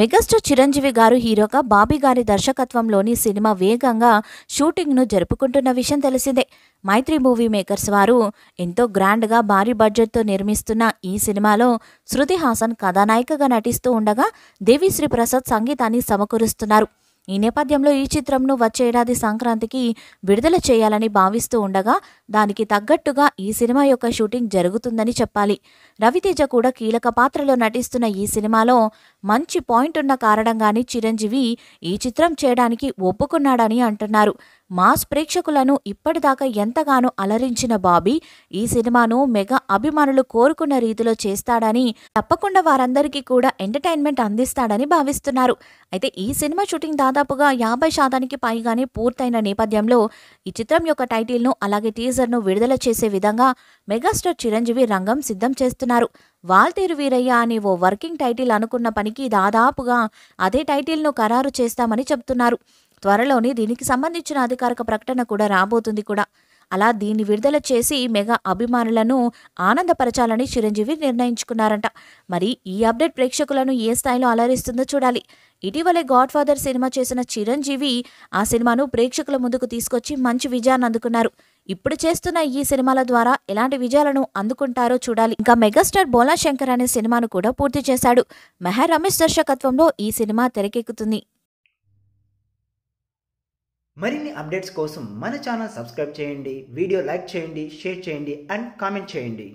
megastar Chiranjeevi గారు హీరోగా బాబీ గారి దర్శకత్వంలోని సినిమా వేగంగా షూటింగ్ను జరుపుకుంటున్న విషయం తెలిసిందే మైత్రి మూవీ మేకర్స్ వారు ఎంతో గ్రాండ్గా భారీ బడ్జెట్తో నిర్మిస్తున్న ఈ సినిమాలో శృతి హాసన్ కథానాయికగా నటిస్తూ ఉండగా దేవిశ్రీ ప్రసాద్ సంగీతాన్ని సమకూరుస్తున్నారు ఈ నేపథ్యంలో ఈ చిత్రంను వచ్చే ఏడాది సంక్రాంతికి విడుదల చేయాలని భావిస్తూ ఉండగా దానికి తగ్గట్టుగా ఈ సినిమా యొక్క షూటింగ్ జరుగుతుందని చెప్పాలి రవితేజ కూడా కీలక పాత్రలో నటిస్తున్న ఈ సినిమాలో మంచి పాయింట్ ఉన్న కారణంగానే చిరంజీవి ఈ చిత్రం చేయడానికి ఒప్పుకున్నాడని అంటున్నారు మాస్ ప్రేక్షకులను ఇప్పటిదాకా ఎంతగానో అలరించిన బాబీ ఈ సినిమాను మెగా అభిమానులు కోరుకున్న రీతిలో చేస్తాడని తప్పకుండా వారందరికీ కూడా ఎంటర్టైన్మెంట్ అందిస్తాడని భావిస్తున్నారు అయితే ఈ సినిమా షూటింగ్ దాదాపుగా యాభై శాతానికి పైగానే పూర్తయిన నేపథ్యంలో ఈ చిత్రం యొక్క టైటిల్ను అలాగే టీజర్ను విడుదల చేసే విధంగా మెగాస్టార్ చిరంజీవి రంగం సిద్ధం చేస్తున్నారు వాల్తేరు వీరయ్య అని ఓ వర్కింగ్ టైటిల్ అనుకున్న పనికి దాదాపుగా అదే టైటిల్ను ఖరారు చేస్తామని చెబుతున్నారు త్వరలోనే దీనికి సంబంధించిన అధికారిక ప్రకటన కూడా రాబోతుంది కూడా అలా దీన్ని విడుదల చేసి మెగా అభిమానులను ఆనందపరచాలని చిరంజీవి నిర్ణయించుకున్నారంట మరి ఈ అప్డేట్ ప్రేక్షకులను ఏ స్థాయిలో అలరిస్తుందో చూడాలి ఇటీవలే గాడ్ ఫాదర్ సినిమా చేసిన చిరంజీవి ఆ సినిమాను ప్రేక్షకుల ముందుకు తీసుకొచ్చి మంచి విజయాన్ని అందుకున్నారు ఇప్పుడు చేస్తున్న ఈ సినిమాల ద్వారా ఎలాంటి విజయాలను అందుకుంటారో చూడాలి ఇంకా మెగాస్టార్ బోలా శంకర్ అనే సినిమాను కూడా పూర్తి చేశాడు మెహర్ రమేష్ దర్శకత్వంలో ఈ సినిమా తెరకెక్కుతుంది మరిన్ని అప్డేట్స్ కోసం మన ఛానల్ సబ్స్క్రైబ్ చేయండి వీడియో లైక్ చేయండి షేర్ చేయండి అండ్ కామెంట్ చేయండి